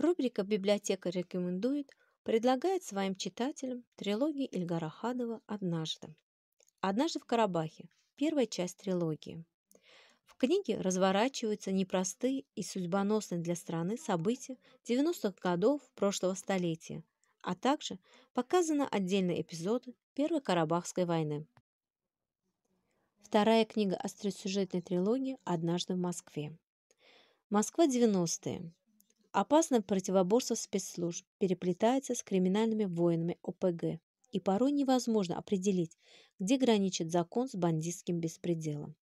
Рубрика «Библиотека рекомендует» предлагает своим читателям трилогии Ильгара Хадова «Однажды». «Однажды в Карабахе» – первая часть трилогии. В книге разворачиваются непростые и судьбоносные для страны события 90-х годов прошлого столетия, а также показаны отдельные эпизоды Первой Карабахской войны. Вторая книга остросюжетной трилогии «Однажды в Москве». Москва 90-е. Опасное противоборство спецслужб переплетается с криминальными воинами ОПГ, и порой невозможно определить, где граничит закон с бандитским беспределом.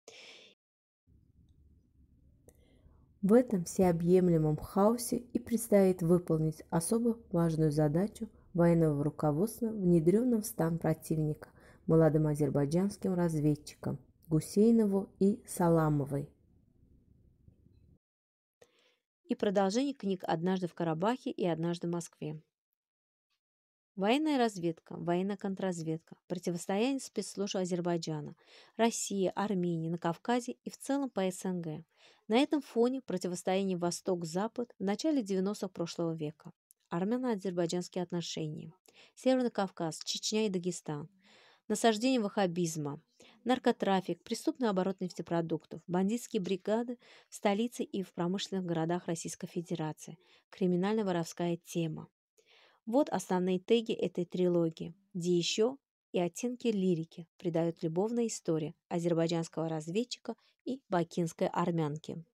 В этом всеобъемлемом хаосе и предстоит выполнить особо важную задачу военного руководства, внедренным в стан противника, молодым азербайджанским разведчикам Гусейнову и Саламовой и продолжение книг «Однажды в Карабахе» и «Однажды в Москве». Военная разведка, военно-контрразведка, противостояние спецслужб Азербайджана, России, Армении, на Кавказе и в целом по СНГ. На этом фоне противостояние Восток-Запад в начале 90-х прошлого века. Армяно-азербайджанские отношения. Северный Кавказ, Чечня и Дагестан. Насаждение ваххабизма наркотрафик, преступный оборот нефтепродуктов, бандитские бригады в столице и в промышленных городах Российской Федерации, криминально-воровская тема. Вот основные теги этой трилогии. Ди еще и оттенки лирики придают любовная история азербайджанского разведчика и бакинской армянки.